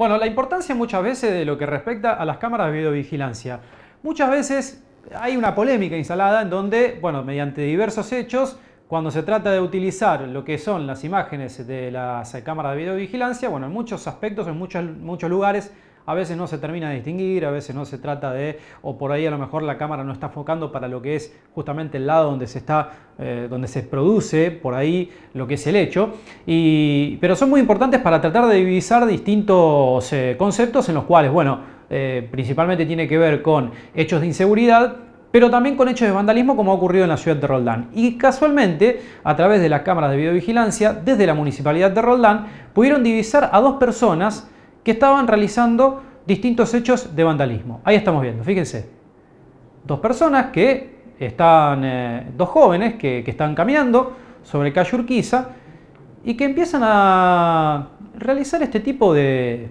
Bueno, la importancia muchas veces de lo que respecta a las cámaras de videovigilancia. Muchas veces hay una polémica instalada en donde, bueno, mediante diversos hechos, cuando se trata de utilizar lo que son las imágenes de las cámaras de videovigilancia, bueno, en muchos aspectos, en muchos, muchos lugares a veces no se termina de distinguir, a veces no se trata de, o por ahí a lo mejor la cámara no está enfocando para lo que es justamente el lado donde se está, eh, donde se produce por ahí lo que es el hecho. Y, pero son muy importantes para tratar de divisar distintos eh, conceptos en los cuales, bueno, eh, principalmente tiene que ver con hechos de inseguridad, pero también con hechos de vandalismo como ha ocurrido en la ciudad de Roldán. Y casualmente, a través de las cámaras de videovigilancia, desde la municipalidad de Roldán, pudieron divisar a dos personas que estaban realizando distintos hechos de vandalismo. Ahí estamos viendo, fíjense. Dos personas que están, eh, dos jóvenes que, están caminando sobre calle Urquiza y que empiezan a realizar este tipo de,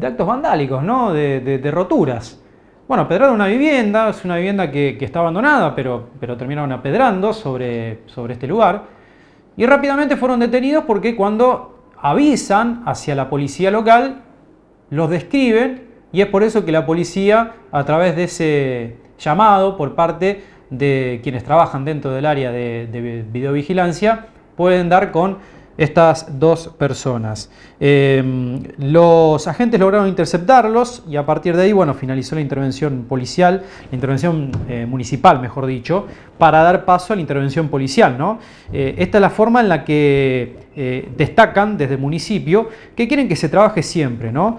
actos vandálicos, de, roturas. Bueno, apedraron una vivienda, es una vivienda que, está abandonada, pero, pero terminaron apedrando sobre, sobre este lugar. Y rápidamente fueron detenidos porque cuando avisan hacia la policía local, los describen y es por eso que la policía, a través de ese llamado por parte de quienes trabajan dentro del área de, videovigilancia, pueden dar con estas dos personas. Em, los agentes lograron interceptarlos y a partir de ahí, bueno, finalizó la intervención policial, la intervención eh, municipal, mejor dicho, para dar paso a la intervención policial, ¿no? Eh, esta es la forma en la que eh, destacan desde el municipio que quieren que se trabaje siempre, ¿no?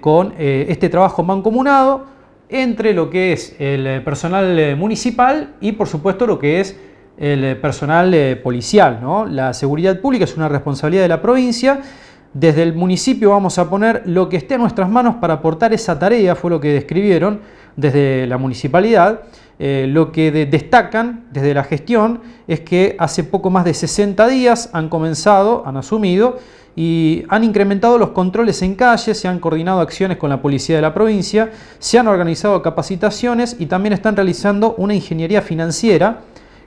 con este trabajo mancomunado entre lo que es el personal municipal y, por supuesto, lo que es el eh, personal eh, policial. ¿no? La seguridad pública es una responsabilidad de la provincia. Desde el municipio vamos a poner lo que esté en nuestras manos para aportar esa tarea, fue lo que describieron desde la municipalidad. Eh, lo que destacan desde la gestión es que hace poco más de 60 días han comenzado, han asumido y han incrementado los controles en calle, se han coordinado acciones con la policía de la provincia, se han organizado capacitaciones y también están realizando una ingeniería financiera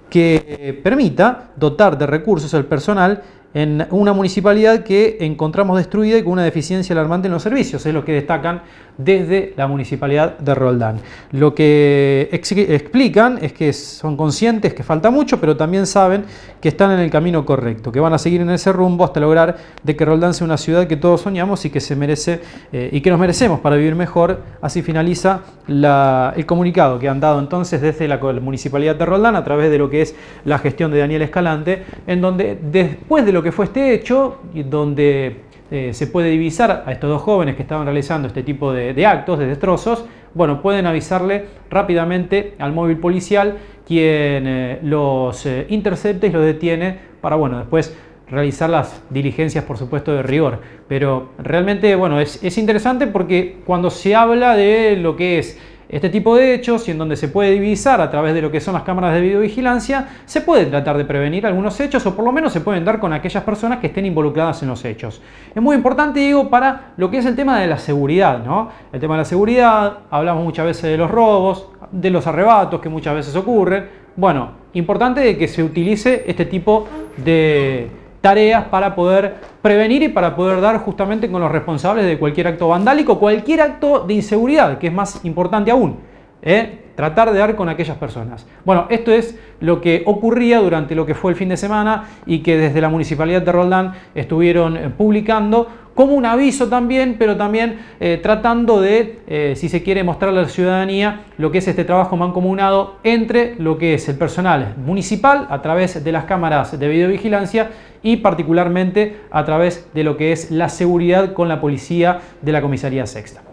que permita dotar de recursos al personal en una municipalidad que encontramos destruida y con una deficiencia alarmante en los servicios, es lo que destacan desde la municipalidad de Roldán. Lo que explican es que son conscientes que falta mucho, pero también saben que están en el camino correcto, que van a seguir en ese rumbo hasta lograr de que Roldán sea una ciudad que todos soñamos y que se merece eh, y que nos merecemos para vivir mejor. Así finaliza el comunicado que han dado entonces desde la, municipalidad de Roldán a través de lo que es la gestión de Daniel Escalante, en donde después de lo que fue este hecho, y donde eh, se puede divisar a estos dos jóvenes que estaban realizando este tipo de, actos, de destrozos, bueno, pueden avisarle rápidamente al móvil policial quien eh, los eh, intercepte y los detiene para, bueno, después realizar las diligencias, por supuesto, de rigor. Pero realmente, bueno, es interesante porque cuando se habla de lo que es este tipo de hechos, y en donde se puede divisar a través de lo que son las cámaras de videovigilancia, se puede tratar de prevenir algunos hechos o por lo menos se pueden dar con aquellas personas que estén involucradas en los hechos. Es muy importante, digo, para lo que es el tema de la seguridad, ¿no? El tema de la seguridad, hablamos muchas veces de los robos, de los arrebatos que muchas veces ocurren. Bueno, importante que se utilice este tipo de, tareas para poder prevenir y para poder dar justamente con los responsables de cualquier acto vandálico, cualquier acto de inseguridad, que es más importante aún. ¿eh? Tratar de dar con aquellas personas. Bueno, esto es lo que ocurría durante lo que fue el fin de semana y que desde la Municipalidad de Roldán estuvieron eh, publicando como un aviso también, pero también eh, tratando de, eh, si se quiere, mostrar a la ciudadanía lo que es este trabajo mancomunado entre lo que es el personal municipal a través de las cámaras de videovigilancia y particularmente a través de lo que es la seguridad con la policía de la comisaría sexta.